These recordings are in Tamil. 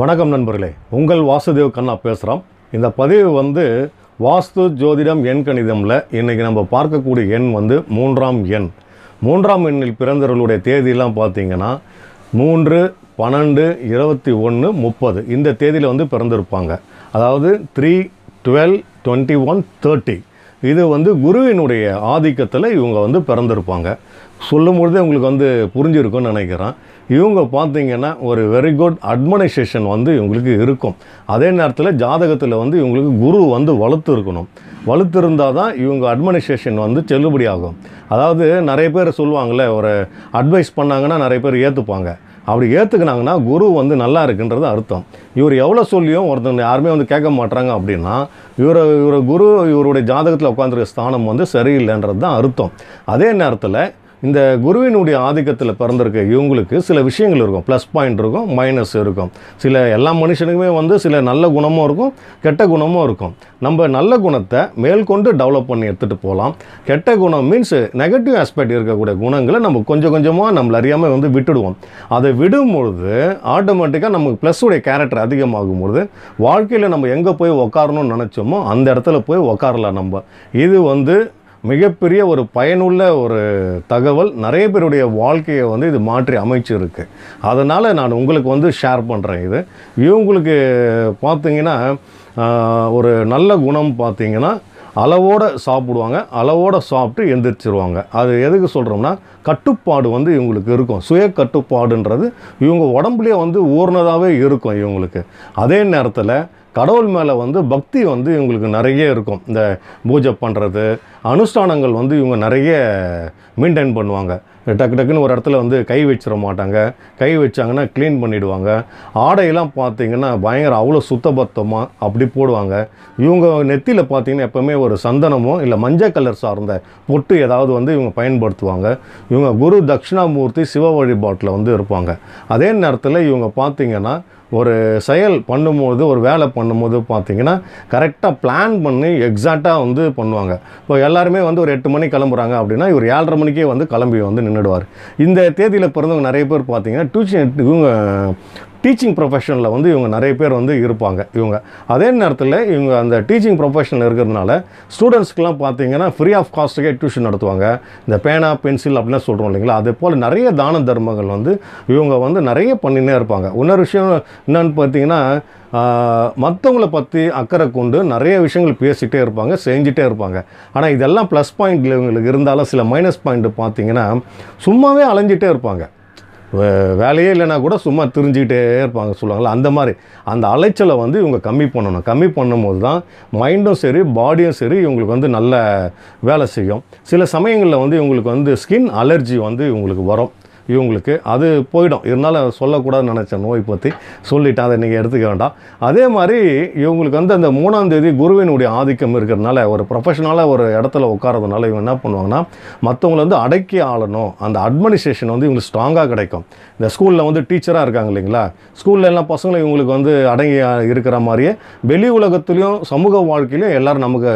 வணக்கம் நண்பர்களே உங்கள் வாசுதேவ் கண்ணா பேசுகிறோம் இந்த பதிவு வந்து வாஸ்து ஜோதிடம் எண் கணிதமில் இன்றைக்கி நம்ம பார்க்கக்கூடிய எண் வந்து மூன்றாம் எண் மூன்றாம் எண்ணில் பிறந்தவர்களுடைய தேதியெல்லாம் பார்த்திங்கன்னா மூன்று பன்னெண்டு இருபத்தி ஒன்று முப்பது இந்த தேதியில் வந்து பிறந்திருப்பாங்க அதாவது three twelve twenty one thirty இது வந்து குருவினுடைய ஆதிக்கத்தில் இவங்க வந்து பிறந்திருப்பாங்க சொல்லும் பொழுதே உங்களுக்கு வந்து புரிஞ்சிருக்கும்னு நினைக்கிறேன் இவங்க பார்த்தீங்கன்னா ஒரு வெரி குட் அட்மினிஸ்ட்ரேஷன் வந்து இவங்களுக்கு இருக்கும் அதே நேரத்தில் ஜாதகத்தில் வந்து இவங்களுக்கு குரு வந்து வலுத்து இருக்கணும் வலுத்து இருந்தால் தான் இவங்க அட்மினிஸ்ட்ரேஷன் வந்து செல்லுபடியாகும் அதாவது நிறைய பேர் சொல்லுவாங்கள்ல ஒரு அட்வைஸ் பண்ணாங்கன்னா நிறைய பேர் ஏற்றுப்பாங்க அப்படி ஏற்றுக்கினாங்கன்னா குரு வந்து நல்லா இருக்குன்றது அர்த்தம் இவர் எவ்வளோ சொல்லியும் ஒருத்தன் யாருமே வந்து கேட்க மாட்டுறாங்க அப்படின்னா இவர் இவர் குரு இவருடைய ஜாதகத்தில் உட்காந்துருக்க ஸ்தானம் வந்து சரியில்லைன்றது தான் அர்த்தம் அதே நேரத்தில் இந்த குருவினுடைய ஆதிக்கத்தில் பிறந்திருக்க இவங்களுக்கு சில விஷயங்கள் இருக்கும் ப்ளஸ் பாயிண்ட் இருக்கும் மைனஸ் இருக்கும் சில எல்லா மனுஷனுக்குமே வந்து சில நல்ல குணமும் இருக்கும் கெட்ட குணமும் இருக்கும் நம்ம நல்ல குணத்தை மேல்கொண்டு டெவலப் பண்ணி எடுத்துகிட்டு போகலாம் கெட்ட குணம் மீன்ஸ் நெகட்டிவ் ஆஸ்பெக்ட் இருக்கக்கூடிய குணங்களை நம்ம கொஞ்சம் கொஞ்சமாக நம்மள அறியாமல் வந்து விட்டுடுவோம் அதை விடும்பொழுது ஆட்டோமேட்டிக்காக நமக்கு ப்ளஸ்ஸுடைய கேரக்டர் அதிகமாகும் பொழுது வாழ்க்கையில் நம்ம எங்கே போய் உக்காரணும்னு நினச்சோமோ அந்த இடத்துல போய் உக்காரலாம் நம்ம இது வந்து மிகப்பெரிய ஒரு பயனுள்ள ஒரு தகவல் நிறைய பேருடைய வாழ்க்கையை வந்து இது மாற்றி அமைச்சிருக்கு அதனால் நான் உங்களுக்கு வந்து ஷேர் பண்ணுறேன் இது இவங்களுக்கு பார்த்திங்கன்னா ஒரு நல்ல குணம் பார்த்திங்கன்னா அளவோடு சாப்பிடுவாங்க அளவோடு சாப்பிட்டு எந்திரிச்சிருவாங்க அது எதுக்கு சொல்கிறோம்னா கட்டுப்பாடு வந்து இவங்களுக்கு இருக்கும் சுய கட்டுப்பாடுன்றது இவங்க உடம்புலேயே வந்து ஊர்னதாகவே இருக்கும் இவங்களுக்கு அதே நேரத்தில் கடவுள் மேலே வந்து பக்தி வந்து இவங்களுக்கு நிறைய இருக்கும் இந்த பூஜை பண்ணுறது அனுஷ்டானங்கள் வந்து இவங்க நிறைய மெயின்டைன் பண்ணுவாங்க டக்கு டக்குன்னு ஒரு இடத்துல வந்து கை வச்சிட மாட்டாங்க கை வச்சாங்கன்னா க்ளீன் பண்ணிவிடுவாங்க ஆடையெல்லாம் பார்த்திங்கன்னா பயங்கரம் அவ்வளோ சுத்தபத்தமாக அப்படி போடுவாங்க இவங்க நெத்தியில் பார்த்திங்கன்னா எப்போவுமே ஒரு சந்தனமோ இல்லை மஞ்சள் கலர் சார்ந்த பொட்டு ஏதாவது வந்து இவங்க பயன்படுத்துவாங்க இவங்க குரு தட்சிணாமூர்த்தி சிவ வழிபாட்டில் வந்து இருப்பாங்க அதே நேரத்தில் இவங்க பார்த்திங்கன்னா ஒரு செயல் பண்ணும்போது ஒரு வேலை பண்ணும்போது பார்த்திங்கன்னா கரெக்டாக பிளான் பண்ணி எக்ஸாக்டாக வந்து பண்ணுவாங்க இப்போ எல்லாருமே வந்து ஒரு எட்டு மணிக்கு கிளம்புறாங்க அப்படின்னா இவர் ஏழரை மணிக்கே வந்து கிளம்பி வந்து நின்றுடுவார் இந்த தேதியில் பிறந்தவங்க நிறைய பேர் பார்த்தீங்கன்னா டியூஷன் இவங்க டீச்சிங் ப்ரொஃபஷனில் வந்து இவங்க நிறைய பேர் வந்து இருப்பாங்க இவங்க அதே நேரத்தில் இவங்க அந்த டீச்சிங் ப்ரொஃபஷனில் இருக்கிறதுனால ஸ்டூடெண்ட்ஸ்க்கெலாம் பார்த்தீங்கன்னா ஃப்ரீ ஆஃப் காஸ்ட்டுக்கே டியூஷன் நடத்துவாங்க இந்த பேனா பென்சில் அப்படிலாம் சொல்கிறோம் இல்லைங்களா அதே போல் நிறைய தான தர்மங்கள் வந்து இவங்க வந்து நிறைய பண்ணினே இருப்பாங்க இன்னொரு விஷயம் என்னன்னு பார்த்தீங்கன்னா மற்றவங்கள பற்றி அக்கறை கொண்டு நிறைய விஷயங்கள் பேசிகிட்டே இருப்பாங்க செஞ்சிட்டே இருப்பாங்க ஆனால் இதெல்லாம் ப்ளஸ் பாயிண்ட் இவங்களுக்கு இருந்தாலும் சில மைனஸ் பாயிண்ட்டு பார்த்தீங்கன்னா சும்மாவே அலைஞ்சிட்டே இருப்பாங்க வேலையே இல்லைனா கூட சும்மா தெரிஞ்சுக்கிட்டே இருப்பாங்க சொல்லுவாங்கள்ல அந்த மாதிரி அந்த அலைச்சலை வந்து இவங்க கம்மி பண்ணணும் கம்மி பண்ணும்போது தான் மைண்டும் சரி பாடியும் சரி இவங்களுக்கு வந்து நல்ல வேலை செய்யும் சில சமயங்களில் வந்து இவங்களுக்கு வந்து ஸ்கின் அலர்ஜி வந்து இவங்களுக்கு வரும் இவங்களுக்கு அது போயிடும் இருந்தாலும் சொல்லக்கூடாதுன்னு நினச்சேன் நோய் பற்றி சொல்லிவிட்டு அதை நீங்கள் எடுத்துக்க வேண்டாம் அதே மாதிரி இவங்களுக்கு வந்து அந்த மூணாம் தேதி குருவினுடைய ஆதிக்கம் இருக்கிறதுனால ஒரு ப்ரொஃபஷனலாக ஒரு இடத்துல உட்காரதுனால இவங்க என்ன பண்ணுவாங்கன்னா மற்றவங்களை வந்து அடக்கி ஆளணும் அந்த அட்மினிஸ்ட்ரேஷன் வந்து இவங்களுக்கு ஸ்ட்ராங்காக கிடைக்கும் இந்த ஸ்கூலில் வந்து டீச்சராக இருக்காங்க இல்லைங்களா ஸ்கூலில் எல்லாம் பசங்களும் இவங்களுக்கு வந்து அடங்கி இருக்கிற மாதிரியே வெளி உலகத்துலேயும் சமூக வாழ்க்கையிலையும் எல்லோரும் நமக்கு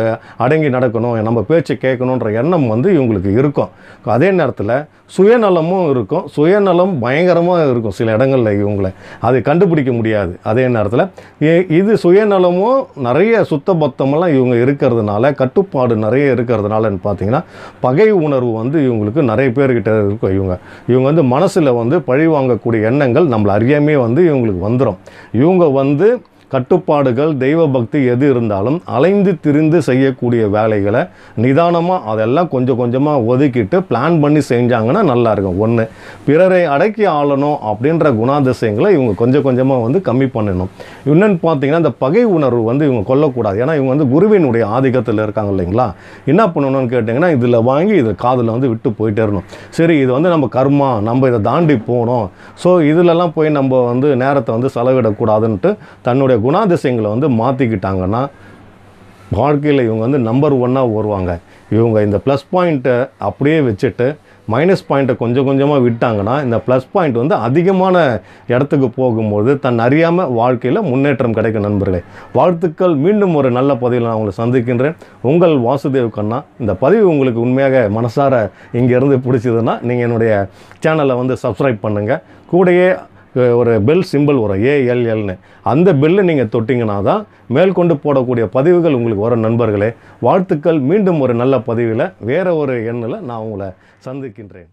அடங்கி நடக்கணும் நம்ம பேச்சு கேட்கணுன்ற எண்ணம் வந்து இவங்களுக்கு இருக்கும் அதே நேரத்தில் சுயநலமும் இருக்கும் சுயநலம் பயங்கரமாக இருக்கும் சில இடங்களில் இவங்களை அதை கண்டுபிடிக்க முடியாது அதே நேரத்தில் இது சுயநலமும் நிறைய சுத்த பத்தமெல்லாம் இவங்க இருக்கிறதுனால கட்டுப்பாடு நிறைய இருக்கிறதுனாலன்னு பார்த்தீங்கன்னா பகை உணர்வு வந்து இவங்களுக்கு நிறைய பேர்கிட்ட இருக்கும் இவங்க இவங்க வந்து மனசில் வந்து பழி வாங்கக்கூடிய எண்ணங்கள் நம்மளை அறியாமே வந்து இவங்களுக்கு வந்துடும் இவங்க வந்து கட்டுப்பாடுகள் தெய்வ பக்தி எது இருந்தாலும் அலைந்து திரிந்து செய்யக்கூடிய வேலைகளை நிதானமாக அதெல்லாம் கொஞ்சம் கொஞ்சமாக ஒதுக்கிட்டு பிளான் பண்ணி செஞ்சாங்கன்னா நல்லாயிருக்கும் ஒன்று பிறரை அடக்கி ஆளணும் அப்படின்ற குணாதிசயங்களை இவங்க கொஞ்சம் கொஞ்சமாக வந்து கம்மி பண்ணணும் இன்னொன்று பார்த்தீங்கன்னா இந்த பகை உணர்வு வந்து இவங்க கொல்லக்கூடாது ஏன்னா இவங்க வந்து குருவினுடைய ஆதிக்கத்தில் இருக்காங்க இல்லைங்களா என்ன பண்ணணும்னு கேட்டிங்கன்னா இதில் வாங்கி இதை காதில் வந்து விட்டு போயிட்டே இருணும் சரி இது வந்து நம்ம கர்மா நம்ம இதை தாண்டி போகணும் ஸோ இதிலெல்லாம் போய் நம்ம வந்து நேரத்தை வந்து செலவிடக்கூடாதுன்ட்டு தன்னுடைய குணாதிசயங்களை வந்து மாற்றிக்கிட்டாங்கன்னா வாழ்க்கையில் இவங்க வந்து நம்பர் ஒன்னாக வருவாங்க இவங்க இந்த ப்ளஸ் பாயிண்ட்டை அப்படியே வச்சுட்டு மைனஸ் பாயிண்ட்டை கொஞ்சம் கொஞ்சமாக விட்டாங்கன்னா இந்த ப்ளஸ் பாயிண்ட் வந்து அதிகமான இடத்துக்கு போகும்போது தன் அறியாமல் வாழ்க்கையில் முன்னேற்றம் கிடைக்கும் நண்பர்களே வாழ்த்துக்கள் மீண்டும் ஒரு நல்ல பதிவில் நான் உங்களை சந்திக்கின்றேன் உங்கள் வாசுதேவ் கண்ணா இந்த பதிவு உங்களுக்கு உண்மையாக மனசார இங்கேருந்து பிடிச்சதுன்னா நீங்கள் என்னுடைய சேனலை வந்து சப்ஸ்கிரைப் பண்ணுங்கள் கூடையே ஒரு பெல் சிம்பிள் வரும் ஏஎல்எல்னு அந்த பெல்லை நீங்கள் தொட்டிங்கன்னா தான் மேற்கொண்டு போடக்கூடிய பதிவுகள் உங்களுக்கு வரும் நண்பர்களே வாழ்த்துக்கள் மீண்டும் ஒரு நல்ல பதிவில் வேறு ஒரு எண்ணில் நான் உங்களை சந்திக்கின்றேன்